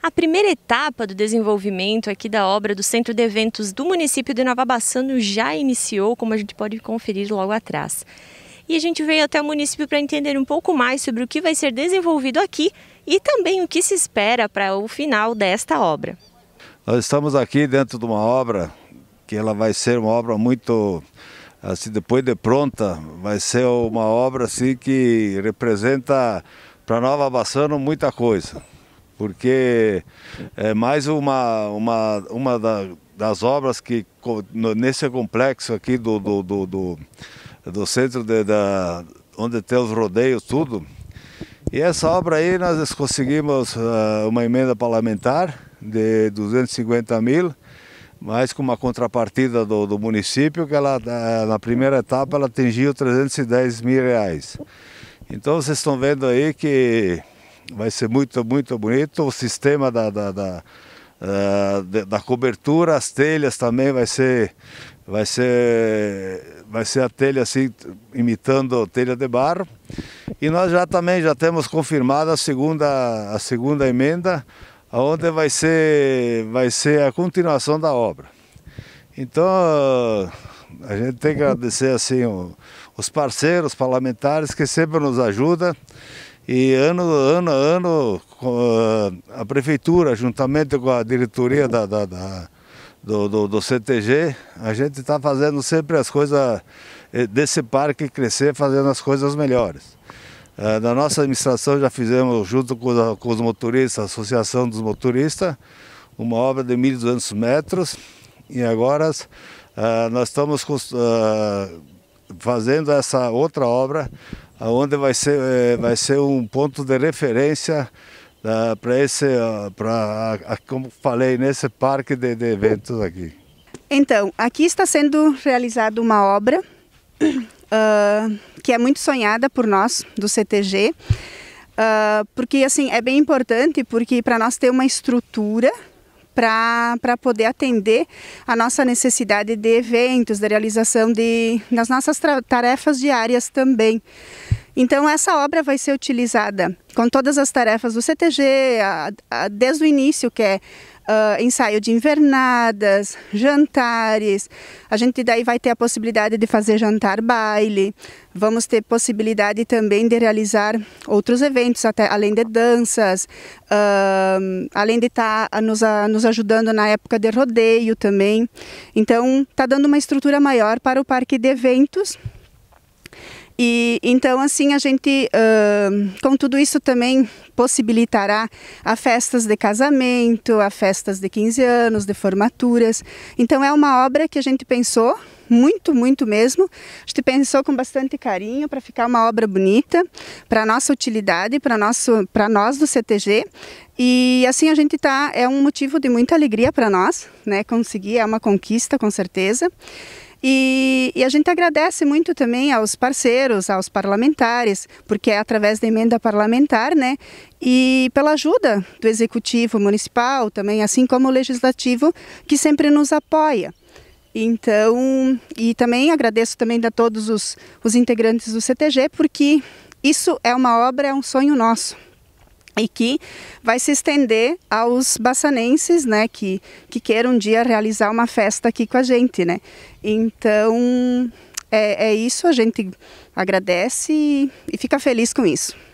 A primeira etapa do desenvolvimento aqui da obra do Centro de Eventos do município de Nova Navabassano já iniciou, como a gente pode conferir logo atrás. E a gente veio até o município para entender um pouco mais sobre o que vai ser desenvolvido aqui e também o que se espera para o final desta obra. Nós estamos aqui dentro de uma obra que ela vai ser uma obra muito assim depois de pronta, vai ser uma obra assim que representa para Nova Bassano muita coisa porque é mais uma, uma, uma da, das obras que nesse complexo aqui do, do, do, do, do centro de, da, onde tem os rodeios, tudo. E essa obra aí nós conseguimos uh, uma emenda parlamentar de 250 mil, mas com uma contrapartida do, do município que ela, ah, na primeira etapa ela atingiu 310 mil reais. Então vocês estão vendo aí que vai ser muito, muito bonito. O sistema da, da, da, eh, da cobertura, as telhas também vai ser, vai ser, vai ser a telha assim, imitando a telha de barro. E nós já também já temos confirmado a segunda, a segunda emenda, onde vai ser, vai ser a continuação da obra. Então a gente tem que agradecer assim os parceiros parlamentares que sempre nos ajudam e ano ano ano ah, a prefeitura, juntamente com a diretoria da, da, da do, do, do, CTG, a gente está fazendo sempre as coisas eh, desse parque crescer, fazendo as coisas melhores. Ah, na nossa administração já fizemos, junto com, com os motoristas, a Associação dos Motoristas, uma obra de 1.200 metros e agora ah, nós estamos fazendo essa outra obra onde vai ser, é, vai ser um ponto de referência para esse, para como falei, nesse parque de, de eventos aqui. Então, aqui está sendo realizada uma obra uh, que é muito sonhada por nós, do CTG, uh, ah, porque assim é bem importante, porque para nós ter uma estrutura para poder atender a nossa necessidade de eventos, da realização de, das nossas tarefas diárias também. Então, essa obra vai ser utilizada com todas as tarefas do CTG, a, a, desde o início, que é Uh, ensaio de invernadas, jantares. A gente daí vai ter a possibilidade de fazer jantar baile. Vamos ter possibilidade também de realizar outros eventos, até além de danças, uh, além de estar tá nos, ah, nos ajudando na época de rodeio também. Então, está dando uma estrutura maior para o parque de eventos e então assim a gente, uh, com tudo isso também possibilitará a festas de casamento, a festas de 15 anos, de formaturas. Então é uma obra que a gente pensou muito, muito mesmo. A gente pensou com bastante carinho para ficar uma obra bonita, para nossa utilidade, para nosso, para nós do CTG. E assim a gente tá é um motivo de muita alegria para nós, né? Conseguir é uma conquista com certeza. E, e, a gente agradece muito também aos parceiros, aos parlamentares, porque é através da emenda parlamentar, né? E pela ajuda do Executivo Municipal também, assim como o Legislativo, que sempre nos apoia. Então, e também agradeço também a todos os, os integrantes do CTG, porque isso é uma obra, é um sonho nosso e que vai se estender aos baçanenses, né, que, que queiram um dia realizar uma festa aqui com a gente, né. Então, é, é isso, a gente agradece e, e fica feliz com isso.